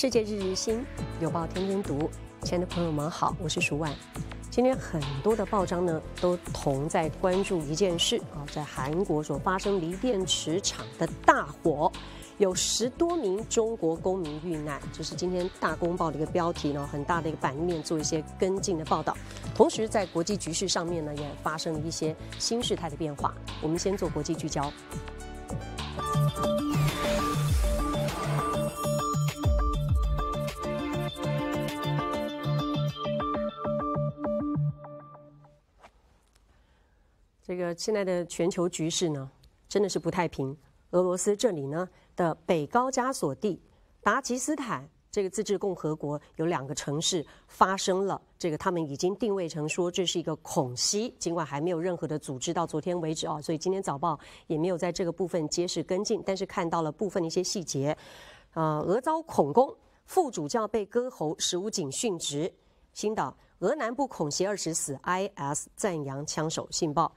世界日日新，有报天天读。亲爱的朋友们好，我是舒万。今天很多的报章呢都同在关注一件事啊，在韩国所发生锂电池厂的大火，有十多名中国公民遇难，这是今天大公报的一个标题呢，很大的一个版面做一些跟进的报道。同时在国际局势上面呢也发生了一些新事态的变化，我们先做国际聚焦。这个现在的全球局势呢，真的是不太平。俄罗斯这里呢的北高加索地，达吉斯坦这个自治共和国有两个城市发生了这个，他们已经定位成说这是一个恐袭，尽管还没有任何的组织到昨天为止啊，所以今天早报也没有在这个部分揭示跟进，但是看到了部分的一些细节。呃，俄遭恐攻，副主教被割喉，十五警殉职。新岛俄南部恐袭二十死，IS 赞扬枪手。信报。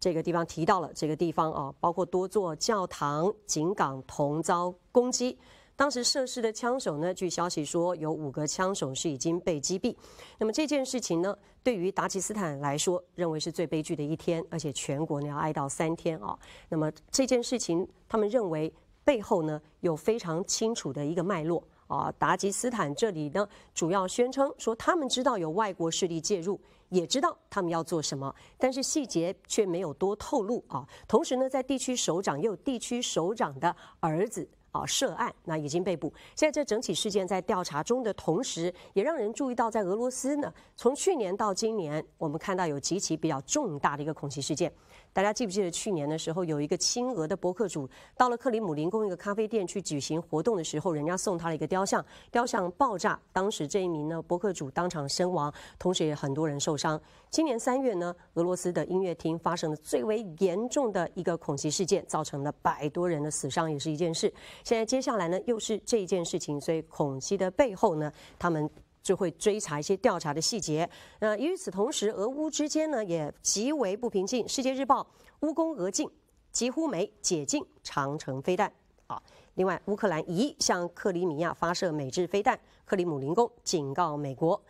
这个地方提到了这个地方啊，包括多座教堂、警岗同遭攻击。当时涉事的枪手呢，据消息说有五个枪手是已经被击毙。那么这件事情呢，对于达吉斯坦来说，认为是最悲剧的一天，而且全国呢要哀悼三天啊。那么这件事情，他们认为背后呢有非常清楚的一个脉络啊。达吉斯坦这里呢，主要宣称说他们知道有外国势力介入。也知道他们要做什么，但是细节却没有多透露啊。同时呢，在地区首长又有地区首长的儿子啊涉案，那已经被捕。现在这整起事件在调查中的同时，也让人注意到，在俄罗斯呢，从去年到今年，我们看到有极其比较重大的一个恐袭事件。大家记不记得去年的时候，有一个亲俄的博客主到了克里姆林宫一个咖啡店去举行活动的时候，人家送他了一个雕像，雕像爆炸，当时这一名呢博客主当场身亡，同时也很多人受伤。今年三月呢，俄罗斯的音乐厅发生了最为严重的一个恐袭事件，造成了百多人的死伤，也是一件事。现在接下来呢，又是这一件事情，所以恐袭的背后呢，他们。就会追查一些调查的细节。那与此同时，俄乌之间呢也极为不平静。《世界日报》乌攻俄禁、几乎没解禁长城飞弹。好，另外，乌克兰已向克里米亚发射美制飞弹，克里姆林宫警告美国。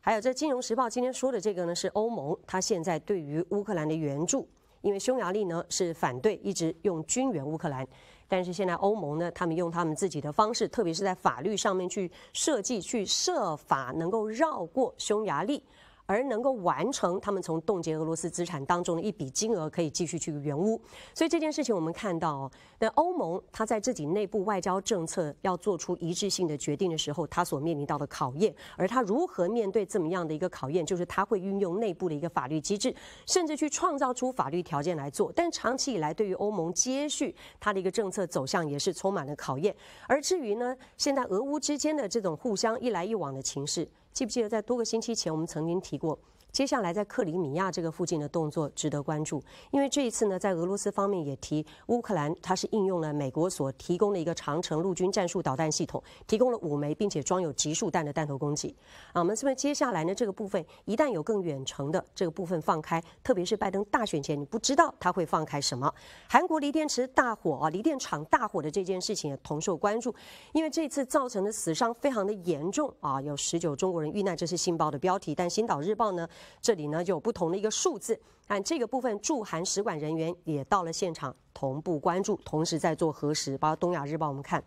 还有，这《金融时报》今天说的这个呢，是欧盟它现在对于乌克兰的援助，因为匈牙利呢是反对一直用军援乌克兰。但是现在欧盟呢，他们用他们自己的方式，特别是在法律上面去设计、去设法能够绕过匈牙利。而能够完成他们从冻结俄罗斯资产当中的一笔金额，可以继续去援乌。所以这件事情，我们看到，那欧盟它在自己内部外交政策要做出一致性的决定的时候，它所面临到的考验，而它如何面对这么样的一个考验，就是它会运用内部的一个法律机制，甚至去创造出法律条件来做。但长期以来，对于欧盟接续它的一个政策走向，也是充满了考验。而至于呢，现在俄乌之间的这种互相一来一往的情势。记不记得，在多个星期前，我们曾经提过。接下来在克里米亚这个附近的动作值得关注，因为这一次呢，在俄罗斯方面也提乌克兰，它是应用了美国所提供的一个长城陆军战术导弹系统，提供了五枚并且装有集束弹的弹头攻击。啊，我们这边接下来呢这个部分一旦有更远程的这个部分放开，特别是拜登大选前，你不知道他会放开什么。韩国锂电池大火啊，锂电厂大火的这件事情也同受关注，因为这次造成的死伤非常的严重啊，有十九中国人遇难，这是《信报》的标题，但《星岛日报》呢？这里呢有不同的一个数字，看这个部分驻韩使馆人员也到了现场，同步关注，同时在做核实。包括《东亚日报》，我们看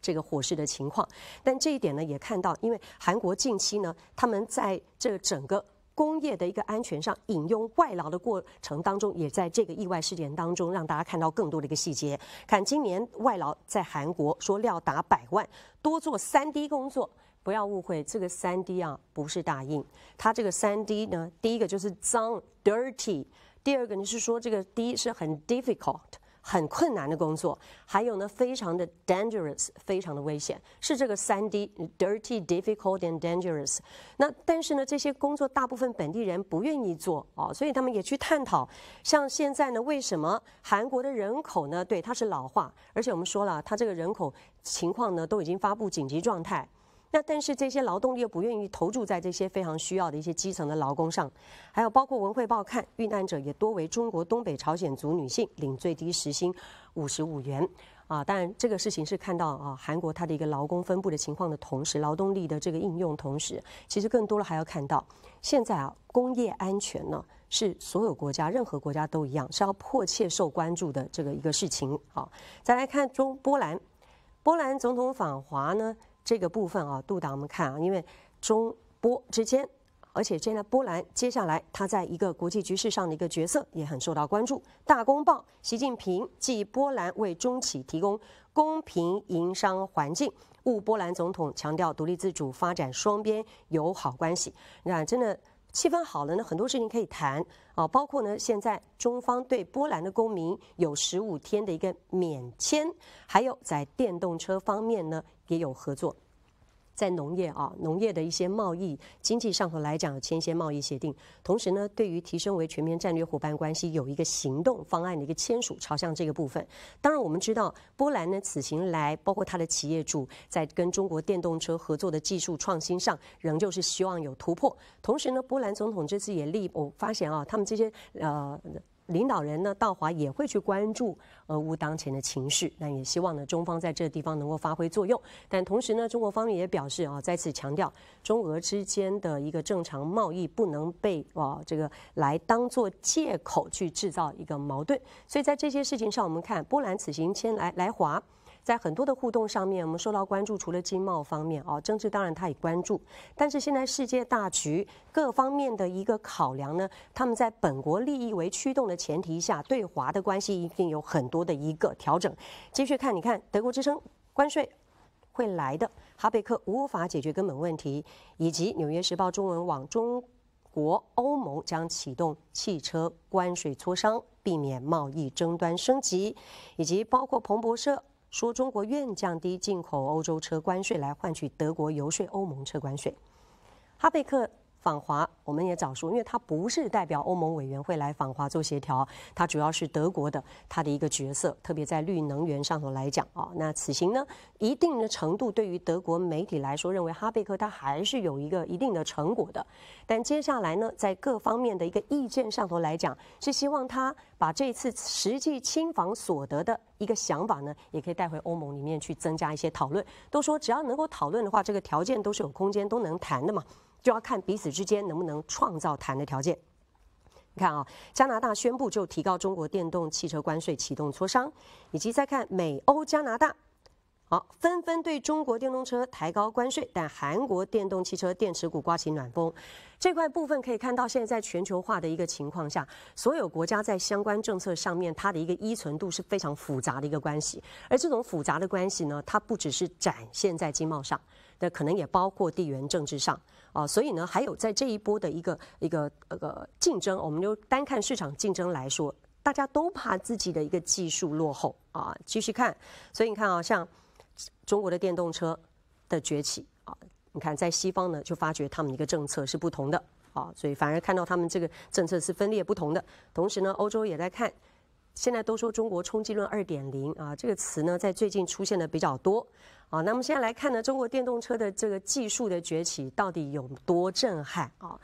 这个火势的情况。但这一点呢，也看到，因为韩国近期呢，他们在这整个工业的一个安全上，引用外劳的过程当中，也在这个意外事件当中，让大家看到更多的一个细节。看今年外劳在韩国说料达百万，多做三 D 工作。不要误会，这个三 D 啊不是打印，它这个三 D 呢，第一个就是脏 （dirty），第二个你是说这个 D 是很 difficult、很困难的工作，还有呢非常的 dangerous、非常的危险，是这个三 D dirty、difficult and dangerous。那但是呢，这些工作大部分本地人不愿意做哦，所以他们也去探讨，像现在呢，为什么韩国的人口呢？对，它是老化，而且我们说了，它这个人口情况呢，都已经发布紧急状态。那但是这些劳动力又不愿意投注在这些非常需要的一些基层的劳工上，还有包括文汇报看遇难者也多为中国东北朝鲜族女性，领最低时薪五十五元啊。当然这个事情是看到啊韩国它的一个劳工分布的情况的同时，劳动力的这个应用，同时其实更多了还要看到现在啊工业安全呢是所有国家任何国家都一样是要迫切受关注的这个一个事情啊。再来看中波兰，波兰总统访华呢。这个部分啊，杜导，我们看啊，因为中波之间，而且现在波兰接下来他在一个国际局势上的一个角色也很受到关注。大公报：习近平继波兰为中企提供公平营商环境，误波兰总统强调独立自主发展双边友好关系。那真的气氛好了呢，很多事情可以谈啊，包括呢，现在中方对波兰的公民有十五天的一个免签，还有在电动车方面呢。也有合作，在农业啊，农业的一些贸易经济上头来讲签一些贸易协定，同时呢，对于提升为全面战略伙伴关系有一个行动方案的一个签署，朝向这个部分。当然，我们知道波兰呢此行来，包括他的企业主在跟中国电动车合作的技术创新上，仍旧是希望有突破。同时呢，波兰总统这次也立，我发现啊，他们这些呃。领导人呢，到华也会去关注俄乌当前的情绪，那也希望呢中方在这地方能够发挥作用。但同时呢，中国方面也表示啊，再次强调，中俄之间的一个正常贸易不能被啊这个来当做借口去制造一个矛盾。所以在这些事情上，我们看波兰此行先来来华。在很多的互动上面，我们受到关注，除了经贸方面哦，政治当然他也关注。但是现在世界大局各方面的一个考量呢，他们在本国利益为驱动的前提下，对华的关系一定有很多的一个调整。继续看，你看德国之声关税会来的，哈贝克无法解决根本问题，以及纽约时报中文网中国欧盟将启动汽车关税磋商，避免贸易争端升级，以及包括彭博社。说中国愿降低进口欧洲车关税，来换取德国游说欧盟车关税。哈贝克。访华，我们也早说，因为他不是代表欧盟委员会来访华做协调，他主要是德国的他的一个角色，特别在绿能源上头来讲啊。那此行呢，一定的程度对于德国媒体来说，认为哈贝克他还是有一个一定的成果的。但接下来呢，在各方面的一个意见上头来讲，是希望他把这次实际清访所得的一个想法呢，也可以带回欧盟里面去增加一些讨论。都说只要能够讨论的话，这个条件都是有空间都能谈的嘛。就要看彼此之间能不能创造谈的条件。你看啊，加拿大宣布就提高中国电动汽车关税启动磋商，以及再看美欧加拿大，好纷纷对中国电动车抬高关税，但韩国电动汽车电池股刮起暖风。这块部分可以看到，现在在全球化的一个情况下，所有国家在相关政策上面它的一个依存度是非常复杂的一个关系。而这种复杂的关系呢，它不只是展现在经贸上，那可能也包括地缘政治上。啊，所以呢，还有在这一波的一个一个呃个竞争，我们就单看市场竞争来说，大家都怕自己的一个技术落后啊。继续看，所以你看啊，像中国的电动车的崛起啊，你看在西方呢，就发觉他们一个政策是不同的啊，所以反而看到他们这个政策是分裂不同的。同时呢，欧洲也在看。现在都说中国冲击论二点零啊，这个词呢在最近出现的比较多啊。那么现在来看呢，中国电动车的这个技术的崛起到底有多震撼啊？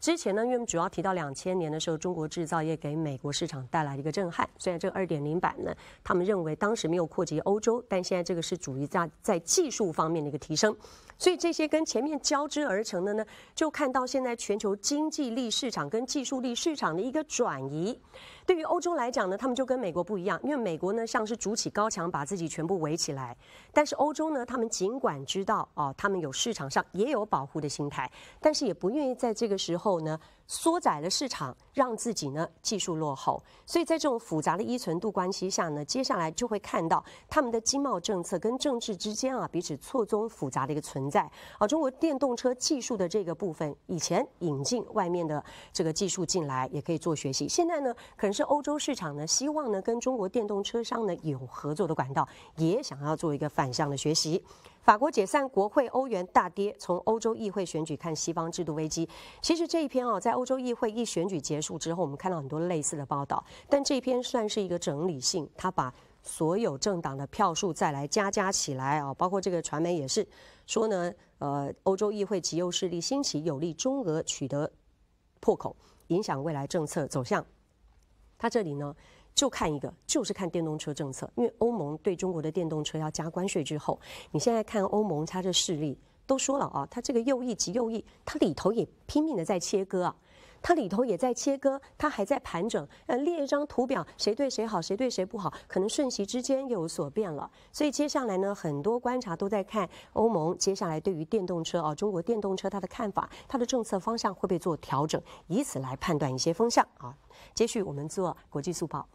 之前呢，因为我们主要提到两千年的时候，中国制造业给美国市场带来的一个震撼。虽然这个二点零版呢，他们认为当时没有扩及欧洲，但现在这个是主于在在技术方面的一个提升。所以这些跟前面交织而成的呢，就看到现在全球经济力市场跟技术力市场的一个转移。对于欧洲来讲呢，他们就跟美国不一样，因为美国呢像是筑起高墙，把自己全部围起来。但是欧洲呢，他们尽管知道哦，他们有市场上也有保护的心态，但是也不愿意在这个时候呢。缩窄了市场，让自己呢技术落后。所以在这种复杂的依存度关系下呢，接下来就会看到他们的经贸政策跟政治之间啊彼此错综复杂的一个存在。啊，中国电动车技术的这个部分，以前引进外面的这个技术进来也可以做学习，现在呢可能是欧洲市场呢希望呢跟中国电动车商呢有合作的管道，也想要做一个反向的学习。法国解散国会，欧元大跌。从欧洲议会选举看西方制度危机。其实这一篇哦，在欧洲议会一选举结束之后，我们看到很多类似的报道，但这篇算是一个整理性，他把所有政党的票数再来加加起来啊，包括这个传媒也是说呢，呃，欧洲议会极右势力兴起，有利中俄取得破口，影响未来政策走向。他这里呢。就看一个，就是看电动车政策，因为欧盟对中国的电动车要加关税之后，你现在看欧盟，它这势力都说了啊，它这个右翼及右翼，它里头也拼命的在切割啊，它里头也在切割，它还在盘整，呃，列一张图表，谁对谁好，谁对谁不好，可能瞬息之间又有所变了。所以接下来呢，很多观察都在看欧盟接下来对于电动车啊，中国电动车它的看法，它的政策方向会不会做调整，以此来判断一些风向啊。接续我们做国际速报。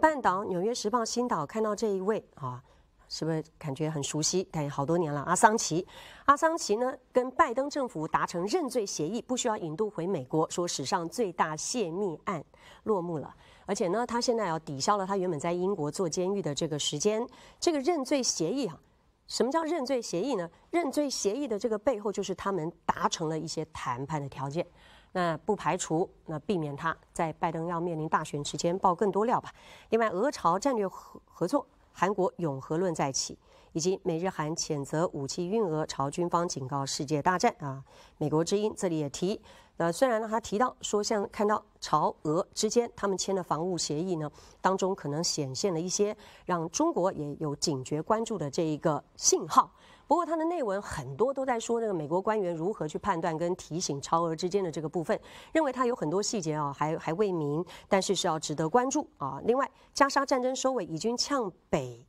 半岛《纽约时报》新岛看到这一位啊，是不是感觉很熟悉？但好多年了，阿桑奇。阿桑奇呢，跟拜登政府达成认罪协议，不需要引渡回美国，说史上最大泄密案落幕了。而且呢，他现在要抵消了他原本在英国做监狱的这个时间。这个认罪协议啊。什么叫认罪协议呢？认罪协议的这个背后就是他们达成了一些谈判的条件，那不排除那避免他在拜登要面临大选之间爆更多料吧。另外，俄朝战略合合作，韩国“永和论”再起，以及美日韩谴责武器运俄朝军方警告世界大战啊。美国之音这里也提。那虽然呢，他提到说，像看到朝俄之间他们签的防务协议呢，当中可能显现了一些让中国也有警觉关注的这一个信号。不过他的内文很多都在说那个美国官员如何去判断跟提醒朝俄之间的这个部分，认为他有很多细节啊，还还未明，但是是要值得关注啊。另外，加沙战争收尾，以军向北，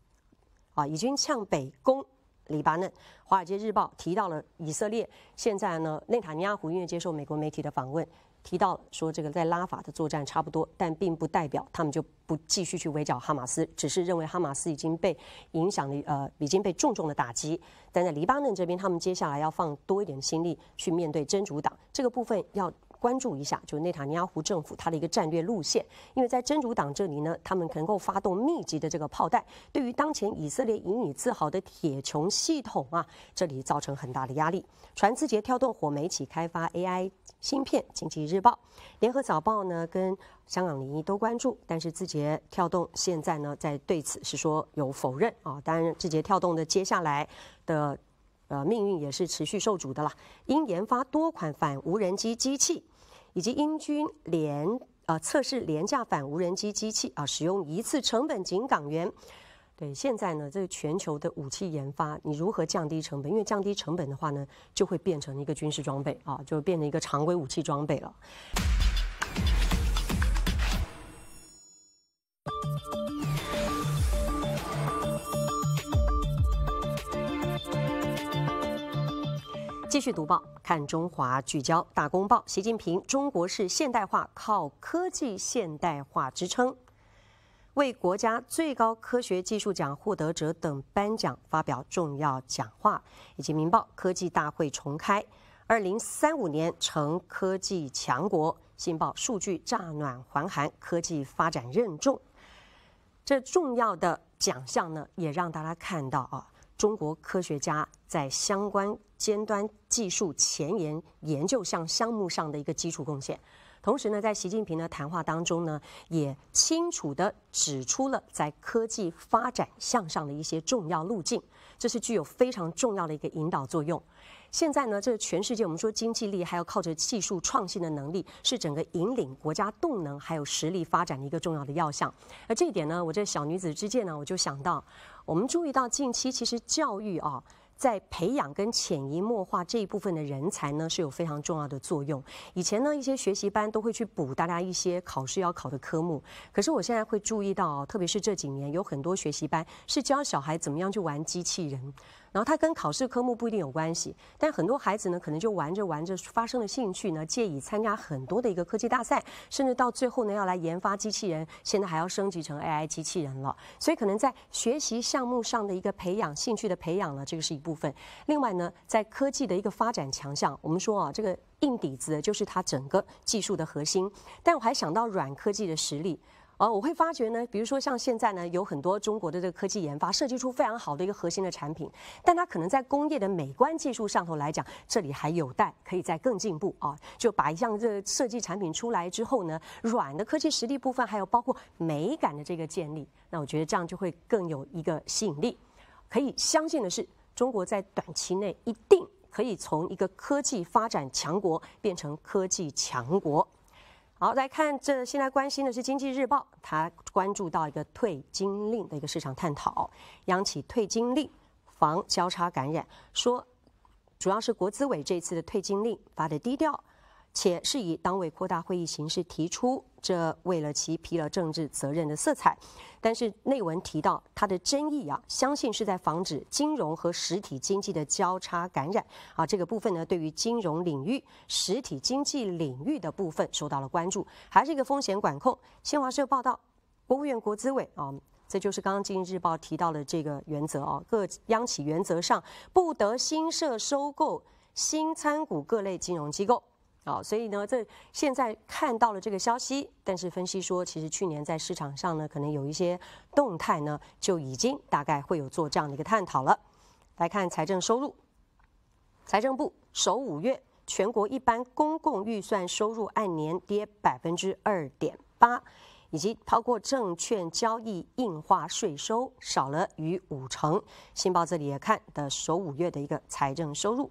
啊，以军向北攻。黎巴嫩，《华尔街日报》提到了以色列。现在呢，内塔尼亚胡因为接受美国媒体的访问，提到说这个在拉法的作战差不多，但并不代表他们就不继续去围剿哈马斯，只是认为哈马斯已经被影响力呃已经被重重的打击。但在黎巴嫩这边，他们接下来要放多一点心力去面对真主党这个部分要。关注一下，就内塔尼亚胡政府他的一个战略路线，因为在真主党这里呢，他们能够发动密集的这个炮弹，对于当前以色列引以自豪的铁穹系统啊，这里造成很大的压力。传字节跳动火媒体开发 AI 芯片，经济日报、联合早报呢跟香港零一都关注，但是字节跳动现在呢在对此是说有否认啊，当然字节跳动的接下来的呃命运也是持续受阻的啦。因研发多款反无人机机器。以及英军连啊测试廉价反无人机机器啊，使用一次成本仅港元。对，现在呢，这个全球的武器研发，你如何降低成本？因为降低成本的话呢，就会变成一个军事装备啊，就变成一个常规武器装备了。去读报，看《中华聚焦》大公报，习近平：中国是现代化，靠科技现代化支撑。为国家最高科学技术奖获得者等颁奖，发表重要讲话。以及《民报》科技大会重开，二零三五年成科技强国。《信报》数据乍暖还寒，科技发展任重。这重要的奖项呢，也让大家看到啊，中国科学家在相关。尖端技术前沿研究项项目上的一个基础贡献，同时呢，在习近平的谈话当中呢，也清楚地指出了在科技发展向上的一些重要路径，这是具有非常重要的一个引导作用。现在呢，这个全世界我们说经济力还要靠着技术创新的能力，是整个引领国家动能还有实力发展的一个重要的要项。那这一点呢，我这小女子之见呢，我就想到，我们注意到近期其实教育啊。在培养跟潜移默化这一部分的人才呢，是有非常重要的作用。以前呢，一些学习班都会去补大家一些考试要考的科目。可是我现在会注意到，特别是这几年，有很多学习班是教小孩怎么样去玩机器人。然后它跟考试科目不一定有关系，但很多孩子呢，可能就玩着玩着发生了兴趣呢，借以参加很多的一个科技大赛，甚至到最后呢要来研发机器人，现在还要升级成 AI 机器人了。所以可能在学习项目上的一个培养兴趣的培养呢，这个是一部分。另外呢，在科技的一个发展强项，我们说啊，这个硬底子就是它整个技术的核心。但我还想到软科技的实力。啊，我会发觉呢，比如说像现在呢，有很多中国的这个科技研发设计出非常好的一个核心的产品，但它可能在工业的美观技术上头来讲，这里还有待可以再更进步啊。就把一项这设计产品出来之后呢，软的科技实力部分，还有包括美感的这个建立，那我觉得这样就会更有一个吸引力。可以相信的是，中国在短期内一定可以从一个科技发展强国变成科技强国。好，来看这，现在关心的是《经济日报》，它关注到一个退金令的一个市场探讨，央企退金令防交叉感染，说主要是国资委这次的退金令发的低调。且是以党委扩大会议形式提出，这为了其披了政治责任的色彩。但是内文提到它的争议啊，相信是在防止金融和实体经济的交叉感染啊。这个部分呢，对于金融领域、实体经济领域的部分受到了关注，还是一个风险管控。新华社报道，国务院国资委啊，这就是刚刚《经济日报》提到的这个原则啊，各央企原则上不得新设、收购、新参股各类金融机构。好，所以呢，这现在看到了这个消息，但是分析说，其实去年在市场上呢，可能有一些动态呢，就已经大概会有做这样的一个探讨了。来看财政收入，财政部首五月全国一般公共预算收入按年跌百分之二点八，以及包括证券交易印花税收少了逾五成。新报这里也看的首五月的一个财政收入，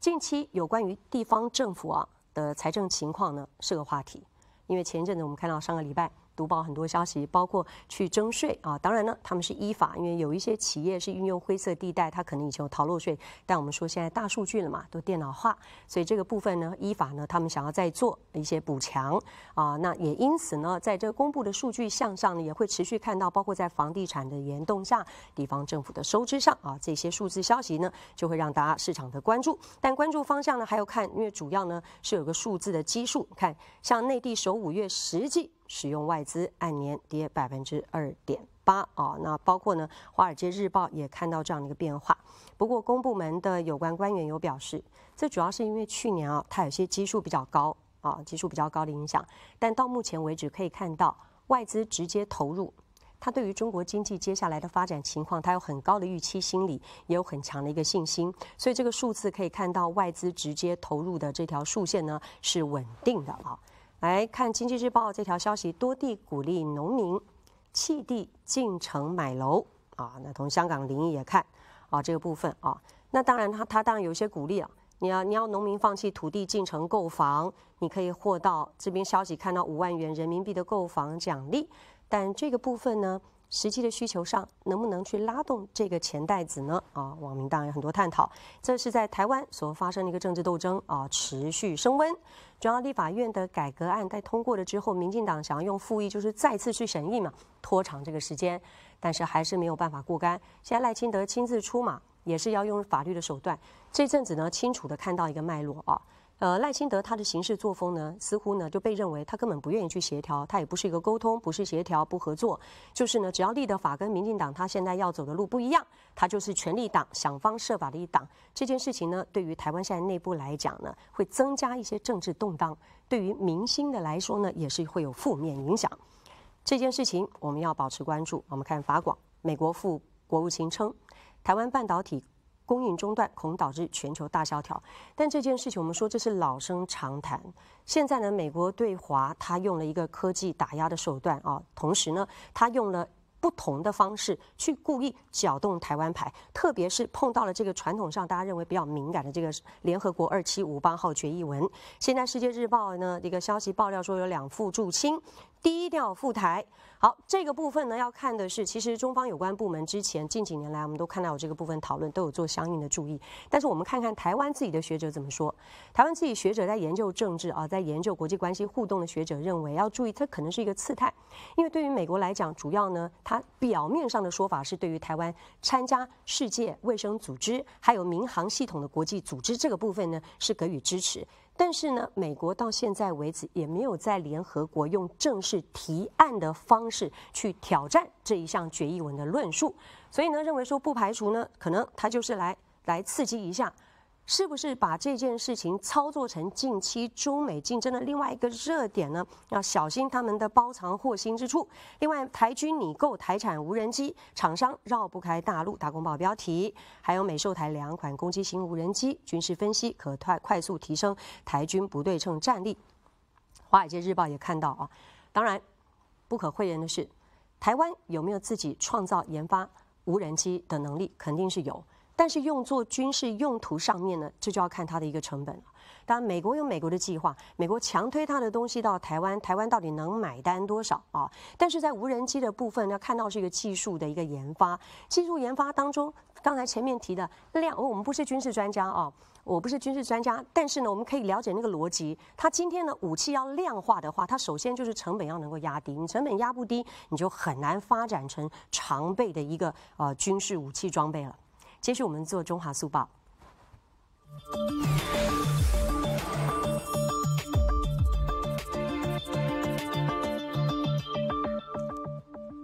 近期有关于地方政府啊。的财政情况呢是个话题，因为前一阵子我们看到上个礼拜。读报很多消息，包括去征税啊。当然呢，他们是依法，因为有一些企业是运用灰色地带，他可能以前有逃漏税。但我们说现在大数据了嘛，都电脑化，所以这个部分呢，依法呢，他们想要再做一些补强啊。那也因此呢，在这个公布的数据项上呢，也会持续看到，包括在房地产的联动下，地方政府的收支上啊，这些数字消息呢，就会让大家市场的关注。但关注方向呢，还要看，因为主要呢是有个数字的基数。看，像内地首五月实际。使用外资按年跌百分之二点八啊，那包括呢，《华尔街日报》也看到这样的一个变化。不过，公部门的有关官员有表示，这主要是因为去年啊，它有些基数比较高啊，基数比较高的影响。但到目前为止，可以看到外资直接投入，它对于中国经济接下来的发展情况，它有很高的预期心理，也有很强的一个信心。所以，这个数字可以看到外资直接投入的这条竖线呢，是稳定的啊。来看经济日报这条消息，多地鼓励农民弃地进城买楼啊。那从香港林也看啊这个部分啊，那当然他他当然有一些鼓励啊。你要你要农民放弃土地进城购房，你可以获到这边消息看到五万元人民币的购房奖励。但这个部分呢？实际的需求上，能不能去拉动这个钱袋子呢？啊，网民当然很多探讨。这是在台湾所发生的一个政治斗争啊，持续升温。中央立法院的改革案在通过了之后，民进党想要用复议，就是再次去审议嘛，拖长这个时间，但是还是没有办法过关。现在赖清德亲自出马，也是要用法律的手段。这阵子呢，清楚的看到一个脉络啊。呃，赖清德他的行事作风呢，似乎呢就被认为他根本不愿意去协调，他也不是一个沟通，不是协调，不合作，就是呢，只要立的法跟民进党他现在要走的路不一样，他就是权力党，想方设法的一党。这件事情呢，对于台湾现在内部来讲呢，会增加一些政治动荡，对于民心的来说呢，也是会有负面影响。这件事情我们要保持关注。我们看法广，美国副国务卿称，台湾半导体。供应中断恐导致全球大萧条，但这件事情我们说这是老生常谈。现在呢，美国对华他用了一个科技打压的手段啊，同时呢，他用了不同的方式去故意搅动台湾牌，特别是碰到了这个传统上大家认为比较敏感的这个联合国二七五八号决议文。现在《世界日报》呢一个消息爆料说有两副驻青低调赴台，好，这个部分呢要看的是，其实中方有关部门之前近几年来，我们都看到有这个部分讨论，都有做相应的注意。但是我们看看台湾自己的学者怎么说，台湾自己学者在研究政治啊，在研究国际关系互动的学者认为，要注意它可能是一个次探，因为对于美国来讲，主要呢，它表面上的说法是对于台湾参加世界卫生组织还有民航系统的国际组织这个部分呢是给予支持。但是呢，美国到现在为止也没有在联合国用正式提案的方式去挑战这一项决议文的论述，所以呢，认为说不排除呢，可能他就是来来刺激一下。是不是把这件事情操作成近期中美竞争的另外一个热点呢？要小心他们的包藏祸心之处。另外，台军拟购台产无人机，厂商绕不开大陆大公报标题。还有美售台两款攻击型无人机，军事分析可快快速提升台军不对称战力。华尔街日报也看到啊，当然不可讳言的是，台湾有没有自己创造研发无人机的能力，肯定是有。但是用作军事用途上面呢，这就要看它的一个成本了。当然，美国有美国的计划，美国强推它的东西到台湾，台湾到底能买单多少啊？但是在无人机的部分，要看到是一个技术的一个研发，技术研发当中，刚才前面提的量，我们不是军事专家啊，我不是军事专家，但是呢，我们可以了解那个逻辑。它今天呢，武器要量化的话，它首先就是成本要能够压低，你成本压不低，你就很难发展成常备的一个呃军事武器装备了。继续，我们做《中华速报》。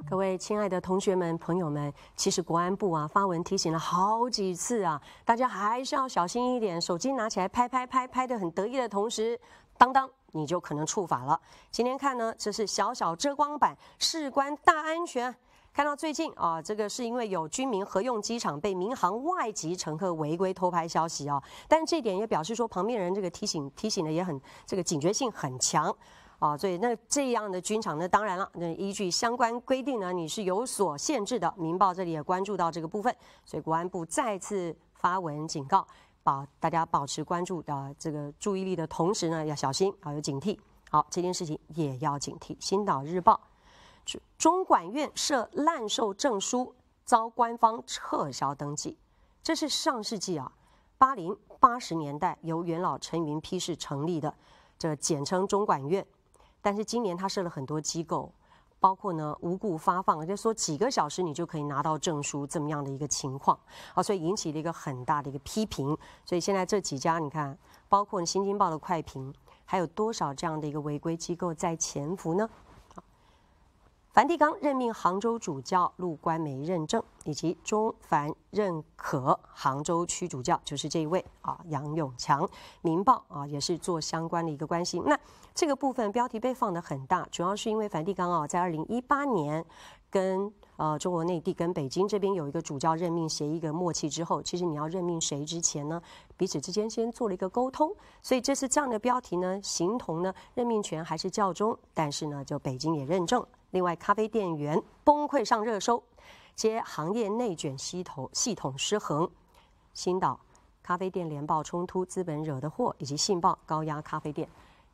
各位亲爱的同学们、朋友们，其实国安部啊发文提醒了好几次啊，大家还是要小心一点。手机拿起来拍拍拍，拍的很得意的同时，当当你就可能触法了。今天看呢，这是小小遮光板，事关大安全。看到最近啊，这个是因为有军民合用机场被民航外籍乘客违规偷拍消息啊，但这点也表示说，旁边人这个提醒提醒的也很这个警觉性很强啊，所以那这样的军场呢，当然了，那依据相关规定呢，你是有所限制的。民报这里也关注到这个部分，所以国安部再次发文警告，保大家保持关注的这个注意力的同时呢，要小心，要有警惕。好，这件事情也要警惕。星岛日报。中管院设滥售证书遭官方撤销登记，这是上世纪啊八零八十年代由元老陈云批示成立的，这简称中管院。但是今年他设了很多机构，包括呢无故发放，就说几个小时你就可以拿到证书这么样的一个情况啊，所以引起了一个很大的一个批评。所以现在这几家你看，包括新京报的快评，还有多少这样的一个违规机构在潜伏呢？梵蒂冈任命杭州主教陆官梅认证，以及中梵认可杭州区主教，就是这一位啊。杨永强，《明报》啊也是做相关的一个关心。那这个部分标题被放得很大，主要是因为梵蒂冈啊，在二零一八年跟呃中国内地跟北京这边有一个主教任命协议一个默契之后，其实你要任命谁之前呢，彼此之间先做了一个沟通。所以这次这样的标题呢，形同呢任命权还是教宗，但是呢就北京也认证。另外，咖啡店员崩溃上热搜，接行业内卷吸头系统失衡，新岛咖啡店联报冲突资本惹的祸，以及信报高压咖啡店。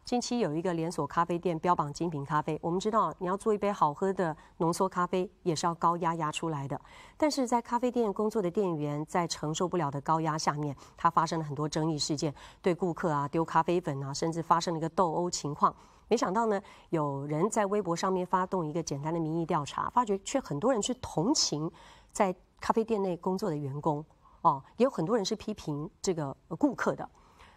近期有一个连锁咖啡店标榜精品咖啡，我们知道你要做一杯好喝的浓缩咖啡也是要高压压出来的，但是在咖啡店工作的店员在承受不了的高压下面，他发生了很多争议事件，对顾客啊丢咖啡粉啊，甚至发生了一个斗殴情况。没想到呢，有人在微博上面发动一个简单的民意调查，发觉却很多人去同情在咖啡店内工作的员工，哦，也有很多人是批评这个顾客的。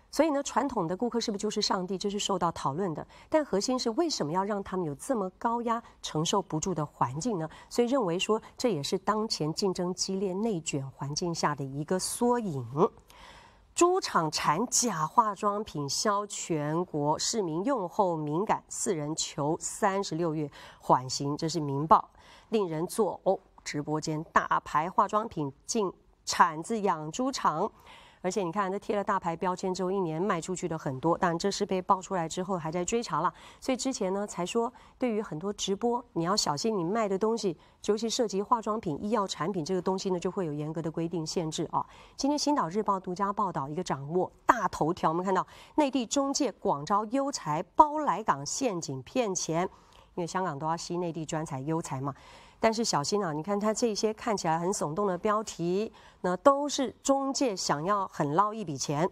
所以呢，传统的顾客是不是就是上帝？这是受到讨论的。但核心是为什么要让他们有这么高压、承受不住的环境呢？所以认为说这也是当前竞争激烈、内卷环境下的一个缩影。猪场产假化妆品销全国，市民用后敏感，四人求三十六月缓刑。这是民报，令人作呕。直播间大牌化妆品进产自养猪场。而且你看，他贴了大牌标签之后，一年卖出去的很多，但这是被爆出来之后，还在追查了。所以之前呢，才说对于很多直播，你要小心你卖的东西，尤其涉及化妆品、医药产品这个东西呢，就会有严格的规定限制啊。今天《星岛日报》独家报道一个掌握大头条，我们看到内地中介广招优才，包来港陷阱骗钱，因为香港都要吸内地专才优才嘛。但是小心啊！你看他这些看起来很耸动的标题，那都是中介想要很捞一笔钱。